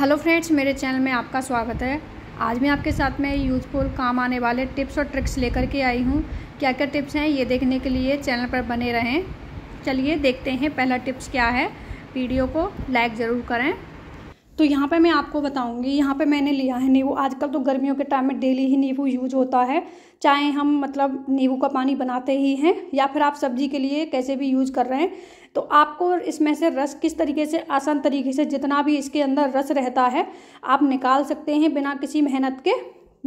hello friends मेरे channel में आपका स्वागत है आज मैं आपके साथ में यूज़फुल काम आने वाले टिप्स और ट्रिक्स लेकर के आई हूँ क्या क्या टिप्स हैं ये देखने के लिए चैनल पर बने रहें चलिए देखते हैं पहला टिप्स क्या है वीडियो को लाइक ज़रूर करें तो यहाँ पे मैं आपको बताऊँगी यहाँ पे मैंने लिया है नींबू आजकल तो गर्मियों के टाइम में डेली ही नींबू यूज होता है चाहे हम मतलब नींबू का पानी बनाते ही हैं या फिर आप सब्जी के लिए कैसे भी यूज कर रहे हैं तो आपको इसमें से रस किस तरीके से आसान तरीके से जितना भी इसके अंदर रस रहता है आप निकाल सकते हैं बिना किसी मेहनत के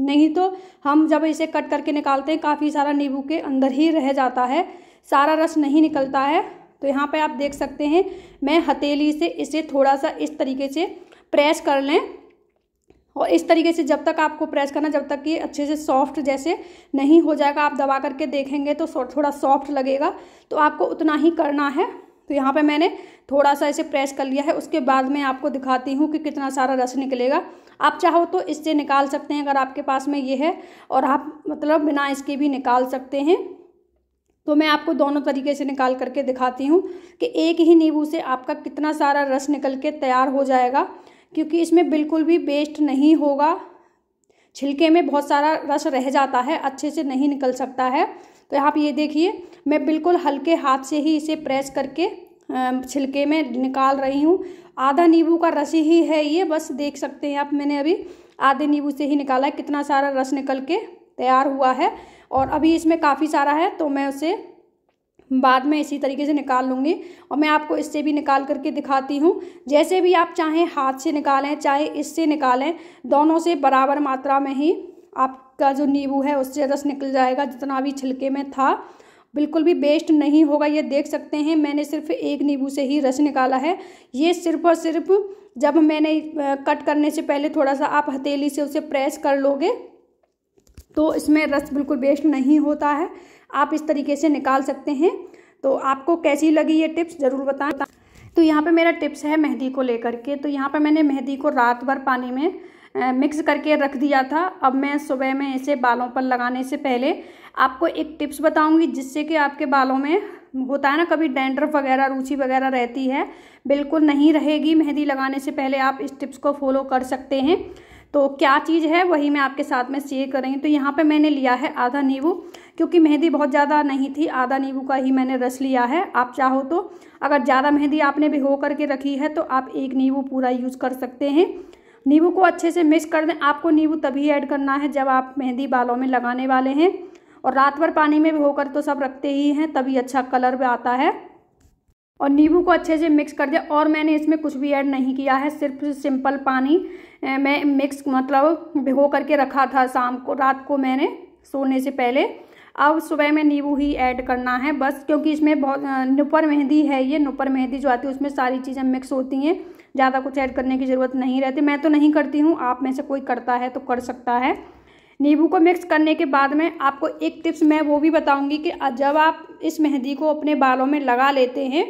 नहीं तो हम जब इसे कट करके निकालते हैं काफ़ी सारा नींबू के अंदर ही रह जाता है सारा रस नहीं निकलता है तो यहाँ पे आप देख सकते हैं मैं हथेली से इसे थोड़ा सा इस तरीके से प्रेस कर लें और इस तरीके से जब तक आपको प्रेस करना जब तक कि अच्छे से सॉफ्ट जैसे नहीं हो जाएगा आप दबा करके देखेंगे तो थोड़ा सॉफ्ट लगेगा तो आपको उतना ही करना है तो यहाँ पे मैंने थोड़ा सा इसे प्रेस कर लिया है उसके बाद मैं आपको दिखाती हूँ कि कितना सारा रस निकलेगा आप चाहो तो इससे निकाल सकते हैं अगर आपके पास में ये है और आप मतलब बिना इसके भी निकाल सकते हैं तो मैं आपको दोनों तरीके से निकाल करके दिखाती हूँ कि एक ही नींबू से आपका कितना सारा रस निकल के तैयार हो जाएगा क्योंकि इसमें बिल्कुल भी वेस्ट नहीं होगा छिलके में बहुत सारा रस रह जाता है अच्छे से नहीं निकल सकता है तो आप ये देखिए मैं बिल्कुल हल्के हाथ से ही इसे प्रेस करके छिलके में निकाल रही हूँ आधा नींबू का रस ही है ये बस देख सकते हैं आप मैंने अभी आधे नींबू से ही निकाला है कितना सारा रस निकल के तैयार हुआ है और अभी इसमें काफ़ी सारा है तो मैं उसे बाद में इसी तरीके से निकाल लूँगी और मैं आपको इससे भी निकाल करके दिखाती हूँ जैसे भी आप चाहें हाथ से निकालें चाहे इससे निकालें दोनों से बराबर मात्रा में ही आपका जो नींबू है उससे रस निकल जाएगा जितना भी छिलके में था बिल्कुल भी बेस्ट नहीं होगा ये देख सकते हैं मैंने सिर्फ एक नींबू से ही रस निकाला है ये सिर्फ और सिर्फ जब मैंने कट करने से पहले थोड़ा सा आप हथेली से उसे प्रेस कर लोगे तो इसमें रस बिल्कुल बेस्ट नहीं होता है आप इस तरीके से निकाल सकते हैं तो आपको कैसी लगी ये टिप्स ज़रूर बताएं तो यहाँ पे मेरा टिप्स है मेहंदी को लेकर के तो यहाँ पे मैंने मेहंदी को रात भर पानी में मिक्स करके रख दिया था अब मैं सुबह में इसे बालों पर लगाने से पहले आपको एक टिप्स बताऊँगी जिससे कि आपके बालों में होता है ना कभी डेंडर वगैरह रूचि वगैरह रहती है बिल्कुल नहीं रहेगी मेहंदी लगाने से पहले आप इस टिप्स को फॉलो कर सकते हैं तो क्या चीज़ है वही मैं आपके साथ में शेयर हूँ तो यहाँ पे मैंने लिया है आधा नींबू क्योंकि मेहंदी बहुत ज़्यादा नहीं थी आधा नींबू का ही मैंने रस लिया है आप चाहो तो अगर ज़्यादा मेहंदी आपने भिगो करके रखी है तो आप एक नींबू पूरा यूज़ कर सकते हैं नींबू को अच्छे से मिक्स कर दें आपको नींबू तभी ऐड करना है जब आप मेहंदी बालों में लगाने वाले हैं और रात भर पानी में भिगो होकर तो सब रखते ही हैं तभी अच्छा कलर भी आता है और नींबू को अच्छे से मिक्स कर दिया और मैंने इसमें कुछ भी ऐड नहीं किया है सिर्फ सिंपल पानी मैं मिक्स मतलब भिगो करके रखा था शाम को रात को मैंने सोने से पहले अब सुबह में नींबू ही ऐड करना है बस क्योंकि इसमें बहुत नुपर मेहंदी है ये नुपर मेहंदी जो आती है उसमें सारी चीज़ें मिक्स होती हैं ज़्यादा कुछ ऐड करने की ज़रूरत नहीं रहती मैं तो नहीं करती हूँ आप में से कोई करता है तो कर सकता है नींबू को मिक्स करने के बाद में आपको एक टिप्स मैं वो भी बताऊँगी कि जब आप इस मेहंदी को अपने बालों में लगा लेते हैं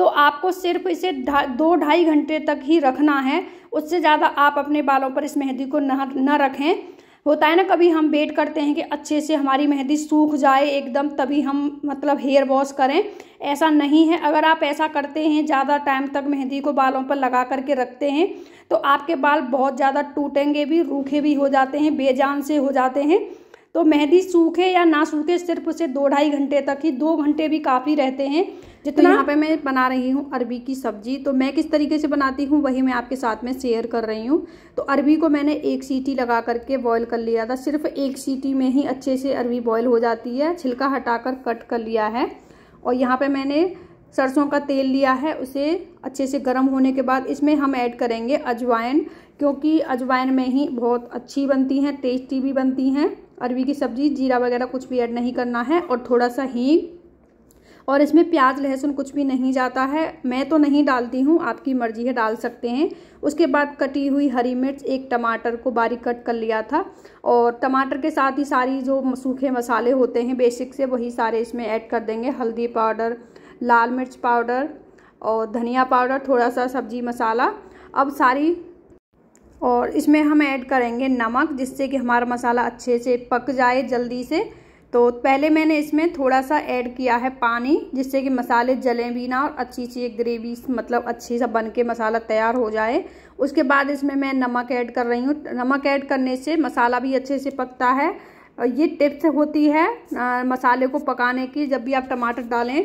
तो आपको सिर्फ इसे दो ढाई घंटे तक ही रखना है उससे ज़्यादा आप अपने बालों पर इस मेहंदी को न न रखें होता है ना कभी हम वेट करते हैं कि अच्छे से हमारी मेहंदी सूख जाए एकदम तभी हम मतलब हेयर वॉश करें ऐसा नहीं है अगर आप ऐसा करते हैं ज़्यादा टाइम तक मेहंदी को बालों पर लगा करके रखते हैं तो आपके बाल बहुत ज़्यादा टूटेंगे भी रूखे भी हो जाते हैं बेजान से हो जाते हैं तो मेहंदी सूखे या ना सूखे सिर्फ उसे दो ढाई घंटे तक ही दो घंटे भी काफ़ी रहते हैं जितना तो यहाँ पे मैं बना रही हूँ अरबी की सब्जी तो मैं किस तरीके से बनाती हूँ वही मैं आपके साथ में शेयर कर रही हूँ तो अरबी को मैंने एक सीटी लगा करके बॉईल कर लिया था सिर्फ एक सीटी में ही अच्छे से अरबी बॉईल हो जाती है छिलका हटाकर कट कर लिया है और यहाँ पे मैंने सरसों का तेल लिया है उसे अच्छे से गर्म होने के बाद इसमें हम ऐड करेंगे अजवाइन क्योंकि अजवाइन में ही बहुत अच्छी बनती हैं टेस्टी भी बनती हैं अरबी की सब्ज़ी जीरा वगैरह कुछ भी ऐड नहीं करना है और थोड़ा सा हींग और इसमें प्याज लहसुन कुछ भी नहीं जाता है मैं तो नहीं डालती हूँ आपकी मर्ज़ी है डाल सकते हैं उसके बाद कटी हुई हरी मिर्च एक टमाटर को बारीक कट कर लिया था और टमाटर के साथ ही सारी जो सूखे मसाले होते हैं बेसिक से वही सारे इसमें ऐड कर देंगे हल्दी पाउडर लाल मिर्च पाउडर और धनिया पाउडर थोड़ा सा सब्जी मसाला अब सारी और इसमें हम ऐड करेंगे नमक जिससे कि हमारा मसाला अच्छे से पक जाए जल्दी से तो पहले मैंने इसमें थोड़ा सा ऐड किया है पानी जिससे कि मसाले जलें भी ना और अच्छी सी ग्रेवी मतलब अच्छी सा बन के मसाला तैयार हो जाए उसके बाद इसमें मैं नमक ऐड कर रही हूँ नमक ऐड करने से मसाला भी अच्छे से पकता है ये टिप्स होती है मसाले को पकाने की जब भी आप टमाटर डालें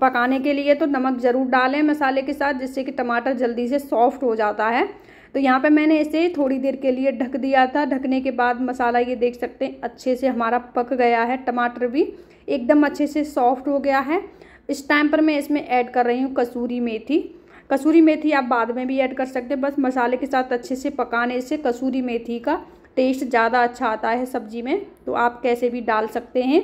पकाने के लिए तो नमक ज़रूर डालें मसाले के साथ जिससे कि टमाटर जल्दी से सॉफ्ट हो जाता है तो यहाँ पर मैंने इसे थोड़ी देर के लिए ढक दिया था ढकने के बाद मसाला ये देख सकते हैं अच्छे से हमारा पक गया है टमाटर भी एकदम अच्छे से सॉफ्ट हो गया है इस टाइम पर मैं इसमें ऐड कर रही हूँ कसूरी मेथी कसूरी मेथी आप बाद में भी ऐड कर सकते हैं बस मसाले के साथ अच्छे से पकाने से कसूरी मेथी का टेस्ट ज़्यादा अच्छा आता है सब्जी में तो आप कैसे भी डाल सकते हैं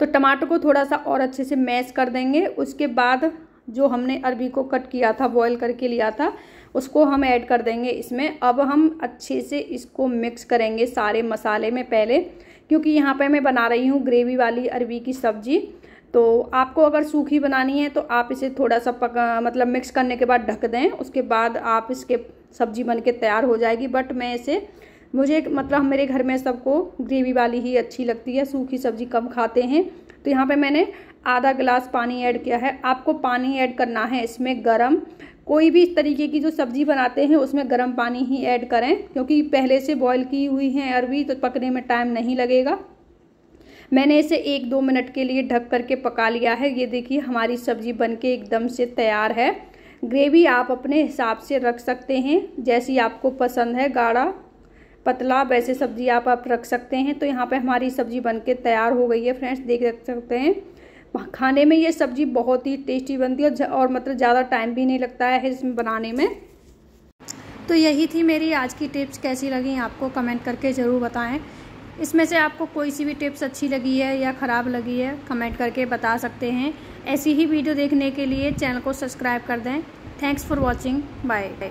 तो टमाटर को थोड़ा सा और अच्छे से मैश कर देंगे उसके बाद जो हमने अरबी को कट किया था बॉईल करके लिया था उसको हम ऐड कर देंगे इसमें अब हम अच्छे से इसको मिक्स करेंगे सारे मसाले में पहले क्योंकि यहाँ पे मैं बना रही हूँ ग्रेवी वाली अरबी की सब्ज़ी तो आपको अगर सूखी बनानी है तो आप इसे थोड़ा सा पका मतलब मिक्स करने के बाद ढक दें उसके बाद आप इसके सब्ज़ी बन के तैयार हो जाएगी बट मैं इसे मुझे मतलब मेरे घर में सबको ग्रेवी वाली ही अच्छी लगती है सूखी सब्ज़ी कम खाते हैं तो यहाँ पे मैंने आधा गिलास पानी ऐड किया है आपको पानी ऐड करना है इसमें गरम कोई भी इस तरीके की जो सब्ज़ी बनाते हैं उसमें गर्म पानी ही ऐड करें क्योंकि पहले से बॉईल की हुई है अरबी तो पकने में टाइम नहीं लगेगा मैंने इसे एक दो मिनट के लिए ढक करके पका लिया है ये देखिए हमारी सब्ज़ी बन के एकदम से तैयार है ग्रेवी आप अपने हिसाब से रख सकते हैं जैसी आपको पसंद है गाढ़ा पतला वैसे सब्ज़ी आप आप रख सकते हैं तो यहाँ पे हमारी सब्ज़ी बनके तैयार हो गई है फ्रेंड्स देख सकते हैं खाने में ये सब्ज़ी बहुत ही टेस्टी बनती है और मतलब ज़्यादा टाइम भी नहीं लगता है इसमें बनाने में तो यही थी मेरी आज की टिप्स कैसी लगी आपको कमेंट करके ज़रूर बताएं इसमें से आपको कोई सी भी टिप्स अच्छी लगी है या ख़राब लगी है कमेंट करके बता सकते हैं ऐसी ही वीडियो देखने के लिए चैनल को सब्सक्राइब कर दें थैंक्स फॉर वॉचिंग बाय